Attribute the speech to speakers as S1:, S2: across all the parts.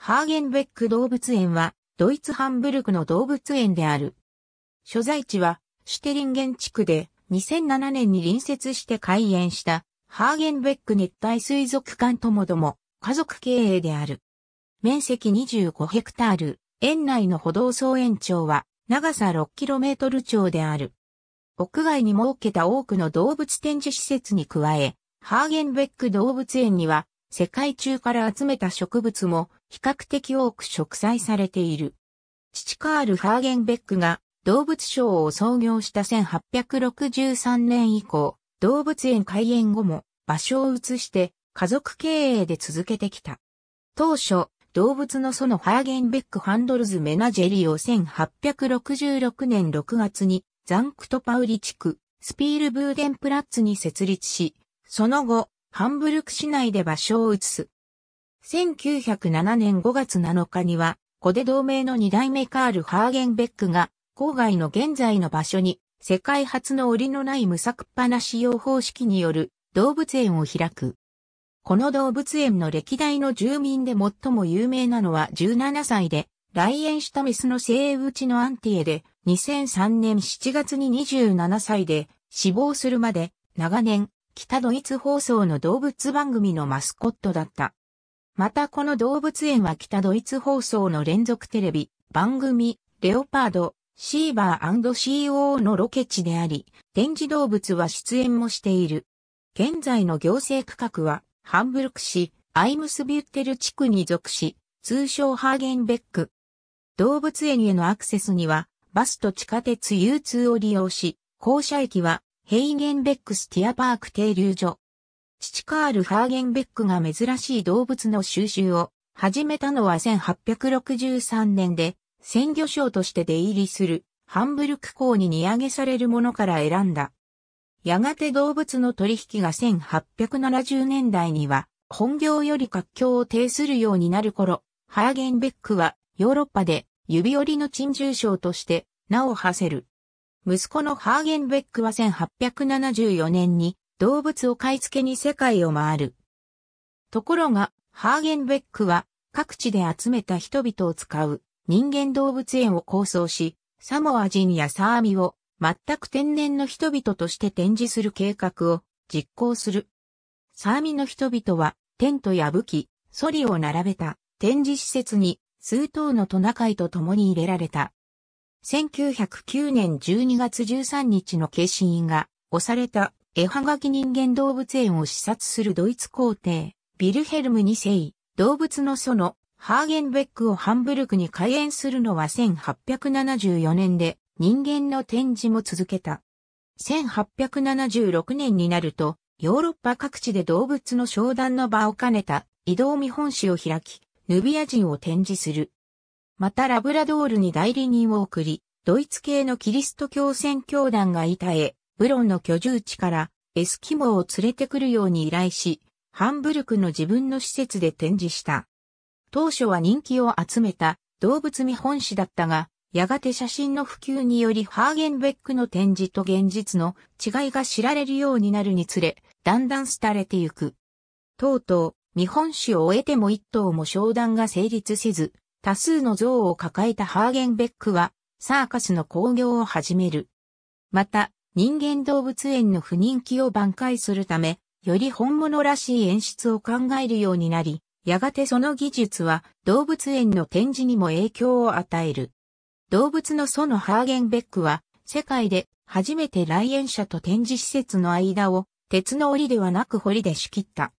S1: ハーゲンベック動物園は、ドイツハンブルクの動物園である。所在地は、シュテリンゲン地区で、2007年に隣接して開園した、ハーゲンベック熱帯水族館ともども、家族経営である。面積25ヘクタール、園内の歩道総延長は、長さ 6km 長である。屋外に設けた多くの動物展示施設に加え、ハーゲンベック動物園には世界中から集めた植物も比較的多く植栽されている。父カール・ハーゲンベックが動物賞を創業した1863年以降、動物園開園後も場所を移して家族経営で続けてきた。当初、動物の園ハーゲンベックハンドルズメナジェリーを1866年6月にザンクトパウリ地区スピールブーデンプラッツに設立し、その後、ハンブルク市内で場所を移す。1907年5月7日には、コデ同盟の二代目カール・ハーゲンベックが、郊外の現在の場所に、世界初の檻のない無作っぱな使用方式による動物園を開く。この動物園の歴代の住民で最も有名なのは17歳で、来園したメスの生打ちのアンティエで、2003年7月に27歳で死亡するまで長年北ドイツ放送の動物番組のマスコットだった。またこの動物園は北ドイツ放送の連続テレビ、番組、レオパード、シーバー &CO のロケ地であり、展示動物は出演もしている。現在の行政区画は、ハンブルク市、アイムスビュッテル地区に属し、通称ハーゲンベック。動物園へのアクセスには、バスと地下鉄 U2 を利用し、校舎駅はヘイゲンベックスティアパーク停留所。父カール・ハーゲンベックが珍しい動物の収集を始めたのは1863年で、鮮魚商として出入りするハンブルク港に荷上げされるものから選んだ。やがて動物の取引が1870年代には本業より活況を呈するようになる頃、ハーゲンベックはヨーロッパで指折りの珍獣商として名を馳せる。息子のハーゲンベックは1874年に動物を買い付けに世界を回る。ところが、ハーゲンベックは各地で集めた人々を使う人間動物園を構想し、サモア人やサーミを全く天然の人々として展示する計画を実行する。サーミの人々はテントや武器、ソリを並べた展示施設に数頭のトナカイと共に入れられた1909年12月13日の決心員が押された絵はがき人間動物園を視察するドイツ皇帝、ビルヘルム2世、動物の園、ハーゲンベックをハンブルクに開園するのは1874年で人間の展示も続けた。1876年になると、ヨーロッパ各地で動物の商談の場を兼ねた移動見本市を開き、ヌビア人を展示する。またラブラドールに代理人を送り、ドイツ系のキリスト教宣教団がいたへ、ブロンの居住地からエスキモを連れてくるように依頼し、ハンブルクの自分の施設で展示した。当初は人気を集めた動物見本誌だったが、やがて写真の普及によりハーゲンベックの展示と現実の違いが知られるようになるにつれ、だんだん廃れてゆく。とうとう、見本誌を終えても一頭も商談が成立せず、多数の像を抱えたハーゲンベックは、サーカスの興行を始める。また、人間動物園の不人気を挽回するため、より本物らしい演出を考えるようになり、やがてその技術は動物園の展示にも影響を与える。動物の祖のハーゲンベックは、世界で初めて来園者と展示施設の間を鉄の檻ではなく堀で仕切った。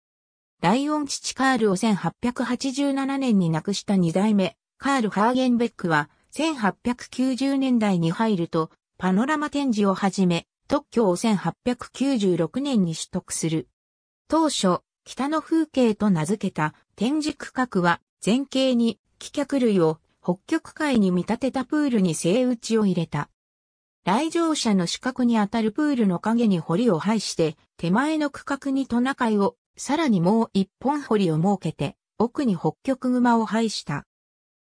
S1: ライオン父カールを1887年に亡くした二代目、カール・ハーゲンベックは1890年代に入るとパノラマ展示をはじめ特許を1896年に取得する。当初、北の風景と名付けた展示区画は前景に帰却類を北極海に見立てたプールに生打ちを入れた。来場者の四角に当たるプールの影に堀を配して手前の区画にトナカイをさらにもう一本堀を設けて奥に北極熊を配した。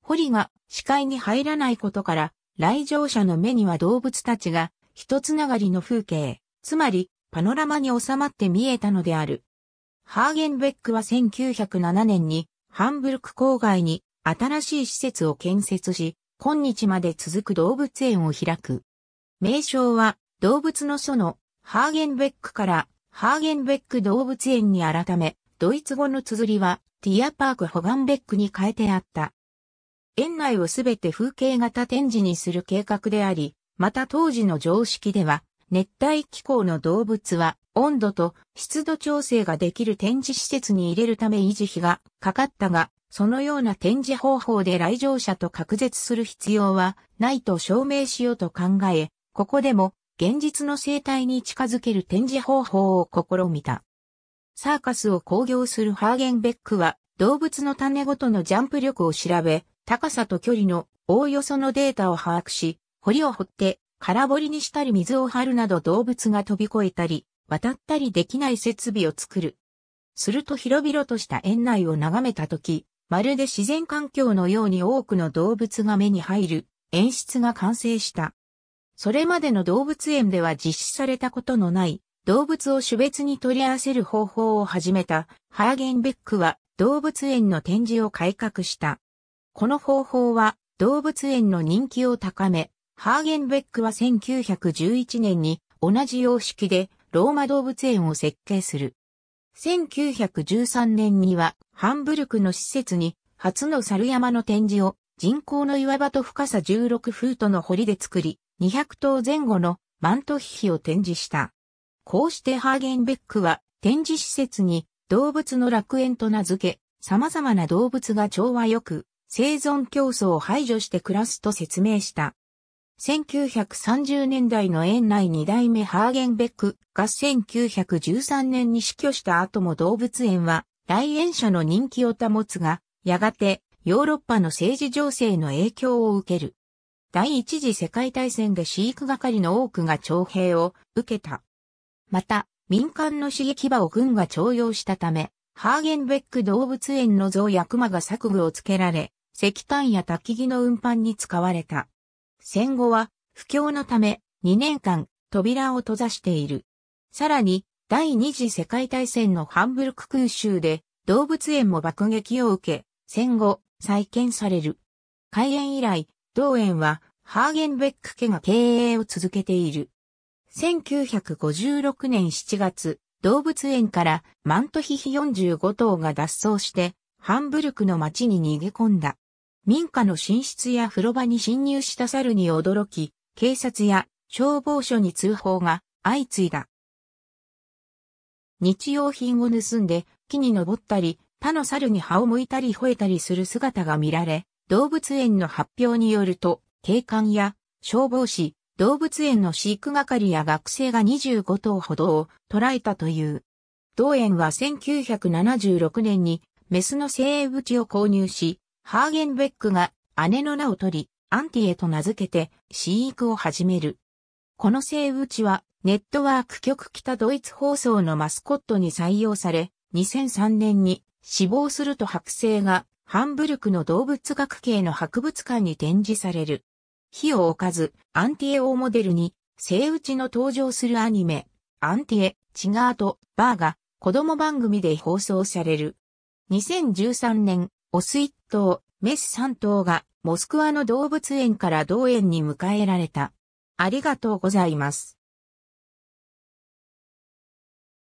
S1: 堀が視界に入らないことから、来場者の目には動物たちが、一つながりの風景、つまり、パノラマに収まって見えたのである。ハーゲンベックは1907年に、ハンブルク郊外に新しい施設を建設し、今日まで続く動物園を開く。名称は、動物の園のハーゲンベックから、ハーゲンベック動物園に改め、ドイツ語の綴りは、ティアパークホガンベックに変えてあった。園内をすべて風景型展示にする計画であり、また当時の常識では、熱帯気候の動物は温度と湿度調整ができる展示施設に入れるため維持費がかかったが、そのような展示方法で来場者と隔絶する必要はないと証明しようと考え、ここでも現実の生態に近づける展示方法を試みた。サーカスを興行するハーゲンベックは動物の種ごとのジャンプ力を調べ、高さと距離のおおよそのデータを把握し、堀を掘って空堀にしたり水を張るなど動物が飛び越えたり、渡ったりできない設備を作る。すると広々とした園内を眺めたとき、まるで自然環境のように多くの動物が目に入る演出が完成した。それまでの動物園では実施されたことのない動物を種別に取り合わせる方法を始めたハーゲンベックは動物園の展示を改革した。この方法は動物園の人気を高め、ハーゲンベックは1911年に同じ様式でローマ動物園を設計する。1913年にはハンブルクの施設に初の猿山の展示を人工の岩場と深さ16フートの堀で作り、200頭前後のマントヒヒを展示した。こうしてハーゲンベックは展示施設に動物の楽園と名付け、様々な動物が調和よく生存競争を排除して暮らすと説明した。1930年代の園内2代目ハーゲンベックが1913年に死去した後も動物園は来園者の人気を保つが、やがてヨーロッパの政治情勢の影響を受ける。第一次世界大戦で飼育係の多くが徴兵を受けた。また、民間の刺激場を軍が徴用したため、ハーゲンベック動物園の像や熊が作具をつけられ、石炭や焚き木の運搬に使われた。戦後は不況のため2年間扉を閉ざしている。さらに第二次世界大戦のハンブルク空襲で動物園も爆撃を受け、戦後再建される。開園以来、同園はハーゲンベック家が経営を続けている。1956年7月、動物園からマントヒヒ45頭が脱走して、ハンブルクの町に逃げ込んだ。民家の寝室や風呂場に侵入した猿に驚き、警察や消防署に通報が相次いだ。日用品を盗んで木に登ったり、他の猿に歯を向いたり吠えたりする姿が見られ、動物園の発表によると、警官や消防士、動物園の飼育係や学生が25頭ほどを捕らえたという。同園は1976年にメスの精鋭口を購入し、ハーゲンベックが姉の名を取り、アンティエと名付けて飼育を始める。このセイウチはネットワーク局北ドイツ放送のマスコットに採用され、2003年に死亡すると剥製がハンブルクの動物学系の博物館に展示される。火を置かず、アンティエをモデルに、セイウチの登場するアニメ、アンティエ、チガート、バーが子供番組で放送される。2013年、オスイッ頭、メス3頭がモスクワの動物園から同園に迎えられた。ありがとうございます。